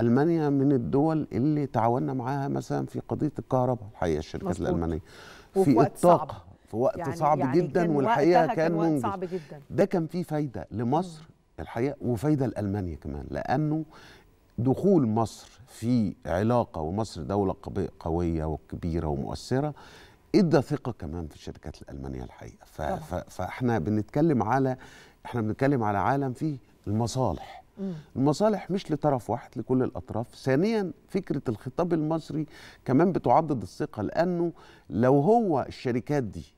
المانيا من الدول اللي تعاوننا معاها مثلا في قضيه الكهرباء الحقيقه الشركات مزبوط. الالمانيه في الطاقه في وقت يعني صعب يعني جدا كان والحقيقه كان, كان وقت صعب جدا. ده كان فيه فايده لمصر الحقيقه وفايده لالمانيا كمان لانه دخول مصر في علاقه ومصر دوله قويه وكبيره ومؤثره ادى ثقه كمان في الشركات الالمانيه الحقيقه فاحنا بنتكلم على احنا بنتكلم على عالم فيه المصالح المصالح مش لطرف واحد لكل الاطراف ثانيا فكره الخطاب المصري كمان بتعضد الثقه لانه لو هو الشركات دي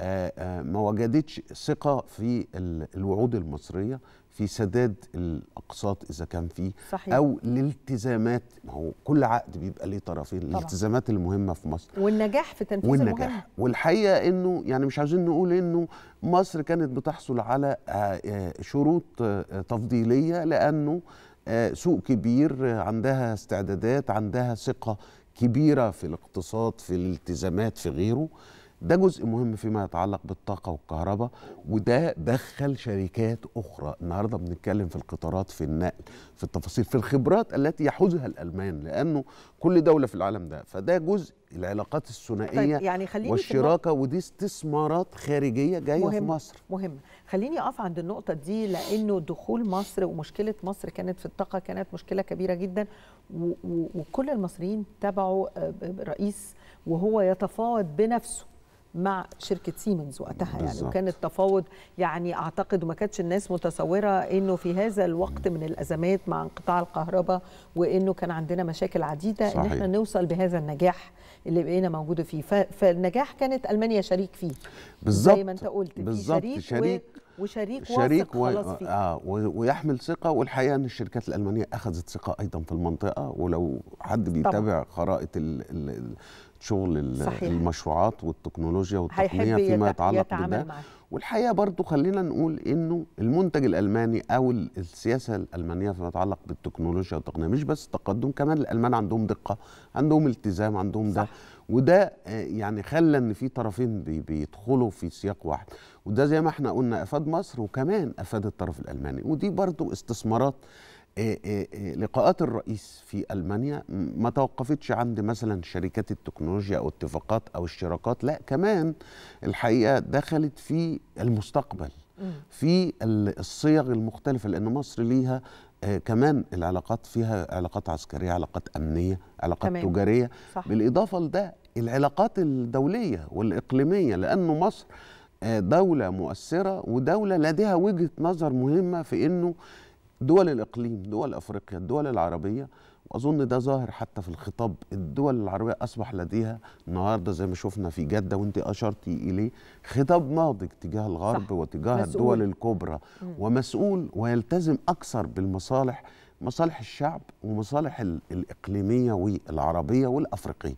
آه، آه، ما وجدتش ثقه في الوعود المصريه في سداد الاقساط اذا كان فيه صحيح. او الالتزامات ما هو كل عقد بيبقى ليه طرفين طبعا. الالتزامات المهمه في مصر والنجاح في تنفيذ والنجاح المهمة. والحقيقه انه يعني مش عايزين نقول انه مصر كانت بتحصل على آه، شروط تفضيليه لانه سوق كبير عندها استعدادات عندها ثقه كبيره في الاقتصاد في الالتزامات في غيره ده جزء مهم فيما يتعلق بالطاقة والكهرباء وده دخل شركات أخرى النهاردة بنتكلم في القطارات في النقل في التفاصيل في الخبرات التي يحوزها الألمان لأنه كل دولة في العالم ده فده جزء العلاقات الثنائية طيب يعني خليني والشراكة ودي استثمارات خارجية جاية مهم في مصر مهم خليني أقف عند النقطة دي لأنه دخول مصر ومشكلة مصر كانت في الطاقة كانت مشكلة كبيرة جدا وكل المصريين تبعوا آه، آه، رئيس وهو يتفاوض بنفسه مع شركه سيمنز وقتها بالزبط. يعني وكان التفاوض يعني اعتقد وما كانتش الناس متصوره انه في هذا الوقت من الازمات مع انقطاع الكهرباء وانه كان عندنا مشاكل عديده صحيح. ان احنا نوصل بهذا النجاح اللي بقينا موجوده فيه فالنجاح كانت المانيا شريك فيه بالظبط زي ما انت قلت بالظبط شريك, شريك و... وشريك, شريك و... خلاص فيه. آه ويحمل ثقه والحقيقه ان الشركات الالمانيه اخذت ثقه ايضا في المنطقه ولو حد بيتابع خرائط ال... ال... شغل صحيح. المشروعات والتكنولوجيا والتقنيه فيما يتعلق بده والحقيقه برضو خلينا نقول انه المنتج الالماني او السياسه الالمانيه فيما يتعلق بالتكنولوجيا والتقنيه مش بس تقدم كمان الالمان عندهم دقه عندهم التزام عندهم صح. ده وده آه، يعني خلى ان في طرفين بيدخلوا في سياق واحد وده زي ما احنا قلنا افاد مصر وكمان افاد الطرف الالماني ودي برضو استثمارات إيه، إيه، إيه، لقاءات الرئيس في المانيا ما توقفتش عند مثلا شركات التكنولوجيا او اتفاقات او اشتراكات لا كمان الحقيقه دخلت في المستقبل في الصيغ المختلفه لان مصر ليها آه كمان العلاقات فيها علاقات عسكريه علاقات امنيه علاقات تمام. تجاريه صح. بالاضافه لده العلاقات الدوليه والاقليميه لانه مصر آه دوله مؤثره ودوله لديها وجهه نظر مهمه في انه دول الإقليم دول أفريقيا الدول العربية وأظن ده ظاهر حتى في الخطاب الدول العربية أصبح لديها النهاردة زي ما شفنا في جدة وانت أشرتي إليه خطاب ناضج تجاه الغرب صح. وتجاه مسؤول. الدول الكبرى مم. ومسؤول ويلتزم أكثر بالمصالح مصالح الشعب ومصالح الإقليمية والعربية والأفريقية